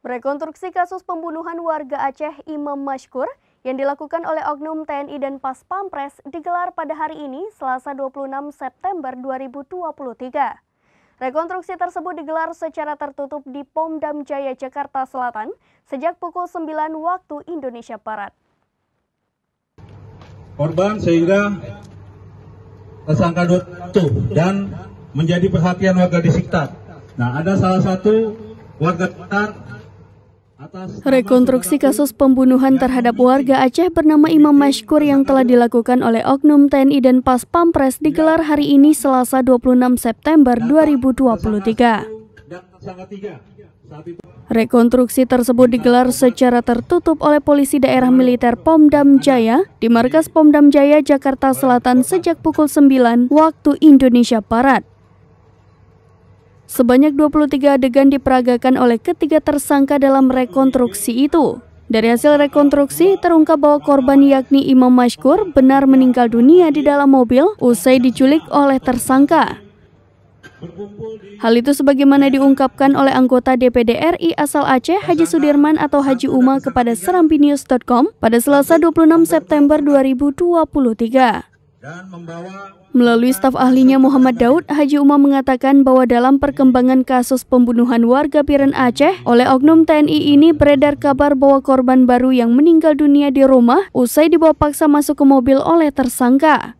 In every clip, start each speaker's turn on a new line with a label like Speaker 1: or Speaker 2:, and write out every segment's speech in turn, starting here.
Speaker 1: Rekonstruksi kasus pembunuhan warga Aceh Imam Mashkur yang dilakukan oleh Oknum TNI dan Pas Pampres digelar pada hari ini Selasa 26 September 2023. Rekonstruksi tersebut digelar secara tertutup di Pomdam Jaya Jakarta Selatan sejak pukul 9 waktu Indonesia Barat. Korban sehingga tersangka itu dan menjadi perhatian warga di sekitar. Nah, ada salah satu warga sekitar Rekonstruksi kasus pembunuhan terhadap warga Aceh bernama Imam Mashkur yang telah dilakukan oleh Oknum TNI dan Pas Pampres digelar hari ini Selasa 26 September 2023. Rekonstruksi tersebut digelar secara tertutup oleh Polisi Daerah Militer Pomdam Jaya di Markas Pomdam Jaya, Jakarta Selatan sejak pukul 9 waktu Indonesia Barat. Sebanyak 23 adegan diperagakan oleh ketiga tersangka dalam rekonstruksi itu. Dari hasil rekonstruksi, terungkap bahwa korban yakni Imam Mashkur benar meninggal dunia di dalam mobil usai diculik oleh tersangka. Hal itu sebagaimana diungkapkan oleh anggota DPD RI asal Aceh Haji Sudirman atau Haji Uma kepada serambinews.com pada Selasa 26 September 2023. Melalui staf ahlinya Muhammad Daud, Haji Umar mengatakan bahwa dalam perkembangan kasus pembunuhan warga Piren Aceh oleh oknum TNI ini beredar kabar bahwa korban baru yang meninggal dunia di rumah usai dibawa paksa masuk ke mobil oleh tersangka.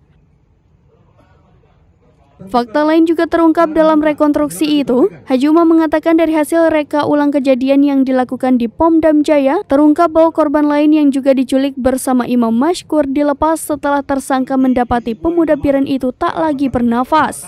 Speaker 1: Fakta lain juga terungkap dalam rekonstruksi itu. Hajuma mengatakan dari hasil reka ulang kejadian yang dilakukan di Pomdam Jaya, terungkap bahwa korban lain yang juga diculik bersama Imam Mashkur dilepas setelah tersangka mendapati pemuda Piran itu tak lagi bernafas.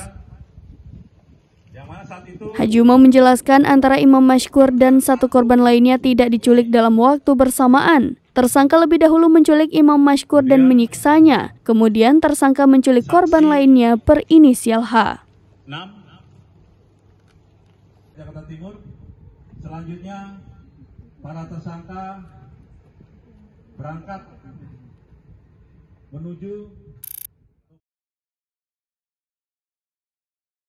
Speaker 1: Hajuma menjelaskan antara Imam Mashkur dan satu korban lainnya tidak diculik dalam waktu bersamaan. Tersangka lebih dahulu menculik Imam Mashkur dan iya. menyiksanya. Kemudian tersangka menculik korban lainnya berinisial H. 6 Jakarta Timur. Selanjutnya para tersangka berangkat menuju